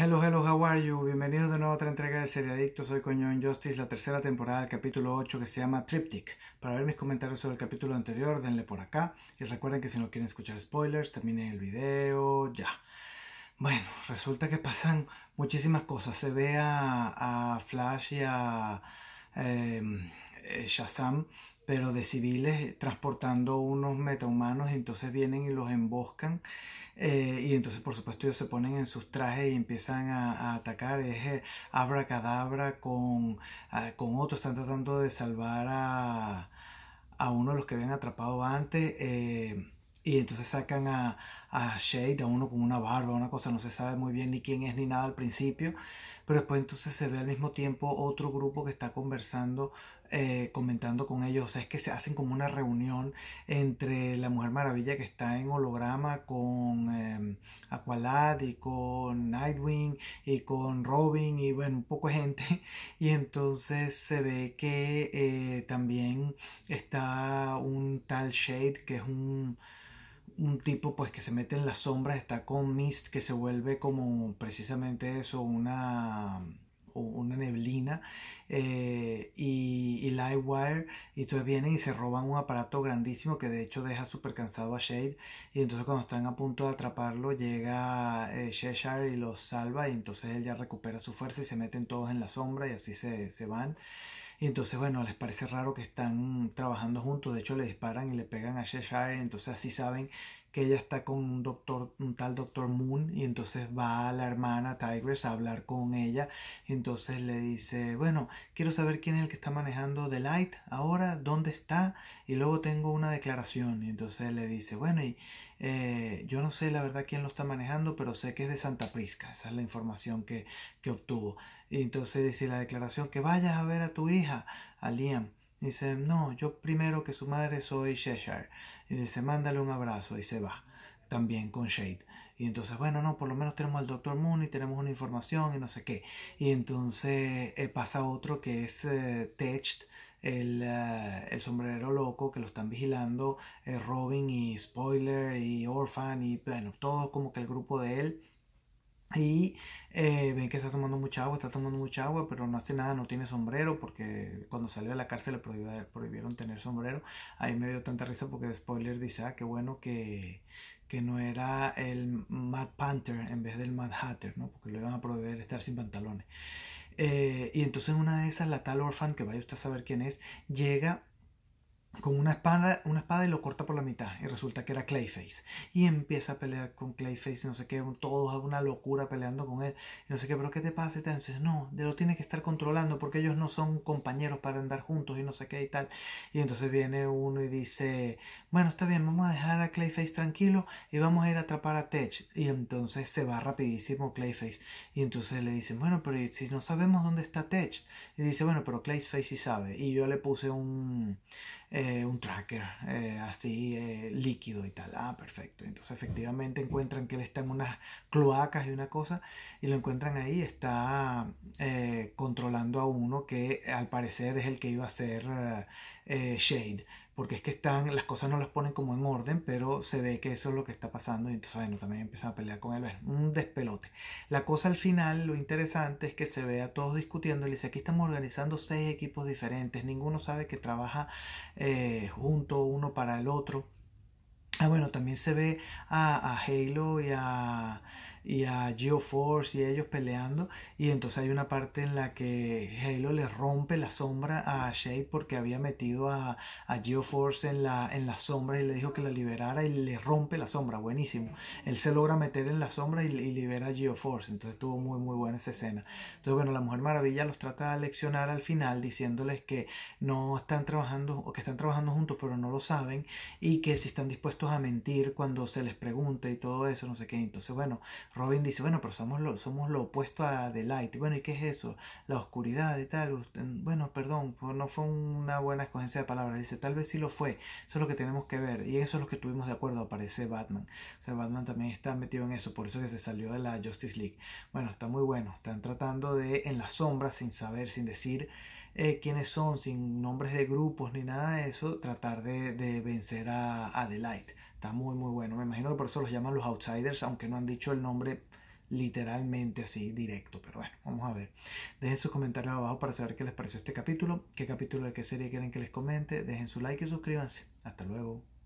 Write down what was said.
Hello, hello, how are you? Bienvenidos de nuevo a otra entrega de Adicto. Soy Coñón Justice, la tercera temporada del capítulo 8 que se llama Triptych. Para ver mis comentarios sobre el capítulo anterior, denle por acá. Y recuerden que si no quieren escuchar spoilers, terminen el video ya. Bueno, resulta que pasan muchísimas cosas. Se ve a, Flash y a em, eh, Shazam pero de civiles transportando unos metahumanos y entonces vienen y los emboscan eh, y entonces por supuesto ellos se ponen en sus trajes y empiezan a, atacar es eh, abracadabra con, ah, con otros están tratando de salvar a, a uno de los que habían atrapado antes eh, y entonces sacan a, a Shade, a uno con una barba, una cosa, no se sabe muy bien ni quién es ni nada al principio, pero después entonces se ve al mismo tiempo otro grupo que está conversando, eh, comentando con ellos, o sea, es que se hacen como una reunión entre la Mujer Maravilla que está en holograma con em, Aqualad y con Nightwing y con Robin y bueno, un poco de gente, y entonces se ve que eh, también está un tal Shade que es un un tipo pues que se mete en la sombra está con mist que se vuelve como precisamente eso, una, una neblina eh, y, Lightwire y entonces vienen y se roban un aparato grandísimo que de hecho deja súper cansado a Shade y entonces cuando están a punto de atraparlo llega eh, y los salva y entonces él ya recupera su fuerza y se meten todos en la sombra y así se, se van y entonces, bueno, les parece raro que están trabajando juntos. De hecho, le disparan y le pegan a Cheshire. Entonces, así saben ella está con un doctor, un tal doctor Moon, y entonces va a la hermana Tigress a hablar con ella, entonces le dice, bueno, quiero saber quién es el que está manejando The Light ahora, dónde está, y luego tengo una declaración, y entonces le dice, bueno, y eh, yo no sé la verdad quién lo está manejando, pero sé que es de Santa Prisca, esa es la información que, que obtuvo, y entonces dice la declaración, que vayas a ver a tu hija, a Liam, Dice, no, yo primero que su madre soy Cheshire. Y dice, mándale un abrazo y se va. También con Shade. Y entonces, bueno, no, por lo menos tenemos al Doctor Moon y tenemos una información y no sé qué. Y entonces eh, pasa otro que es eh, el, eh, el, sombrero loco que lo están vigilando, eh, Robin y Spoiler y Orphan y bueno, todo como que el grupo de él y eh, ven que está tomando mucha agua, está tomando mucha agua, pero no hace nada, no tiene sombrero, porque cuando salió de la cárcel le prohibieron, tener sombrero. Ahí me dio tanta risa porque spoiler dice, ah, qué bueno que, que no era el Mad Panther en vez del Mad Hatter, ¿no? Porque lo iban a prohibir estar sin pantalones. Eh, y entonces una de esas, la tal Orphan, que vaya usted a saber quién es, llega con una espada, una espada y lo corta por la mitad. Y resulta que era Clayface. Y empieza a pelear con Clayface y no sé qué, todos una locura peleando con él. Y no sé qué, pero ¿qué te pasa? Y Entonces, no, lo tiene que estar controlando porque ellos no son compañeros para andar juntos y no sé qué y tal. Y entonces viene uno y dice, bueno, está bien, vamos a dejar a Clayface tranquilo y vamos a ir a atrapar a Tech. Y entonces se va rapidísimo Clayface. Y entonces le dicen, bueno, pero si no sabemos dónde está Tech. Y dice, bueno, pero Clayface sí sabe. Y yo le puse un eh, un tracker eh, así eh, líquido y tal. Ah, perfecto. Entonces efectivamente encuentran que él está en unas cloacas y una cosa y lo encuentran ahí, está controlando a uno que al parecer es el que iba a ser Shade porque es que están, las cosas no las ponen como en orden, pero se ve que eso es lo que está pasando y entonces, bueno, también empiezan a pelear con él, un despelote. La cosa al final, lo interesante es que se ve a todos discutiendo, y dice, aquí estamos organizando seis equipos diferentes, ninguno sabe que trabaja eh, junto uno para el otro. Ah, bueno, también se ve a Halo y a y a GeoForce y ellos peleando y entonces hay una parte en la que Halo le rompe la sombra a Shade porque había metido a, a GeoForce en la, en la sombra y le dijo que la liberara y le rompe la sombra, buenísimo. Él se logra meter en la sombra y, libera a GeoForce, entonces estuvo muy muy buena esa escena. Entonces bueno, la Mujer Maravilla los trata de leccionar al final diciéndoles que no están trabajando o que están trabajando juntos pero no lo saben y que si están dispuestos a mentir cuando se les pregunte y todo eso, no sé qué. Entonces bueno, Robin dice, bueno, pero somos lo, opuesto a The Light. Bueno, ¿y qué es eso? La oscuridad y tal. Bueno, perdón, pues no fue una buena escogencia de palabras. Dice, tal vez sí lo fue. Eso es lo que tenemos que ver. Y eso es lo que tuvimos de acuerdo, aparece Batman. O sea, Batman también está metido en eso, por eso que se salió de la Justice League. Bueno, está muy bueno. Están tratando de, en la sombra, sin saber, sin decir... Eh, quiénes son, sin nombres de grupos ni nada de eso, tratar de, vencer a, a The Light. Está muy, muy bueno. Me imagino que por eso los llaman los outsiders, aunque no han dicho el nombre literalmente así directo. Pero bueno, vamos a ver. Dejen sus comentarios abajo para saber qué les pareció este capítulo, qué capítulo de qué serie quieren que les comente. Dejen su like y suscríbanse. Hasta luego.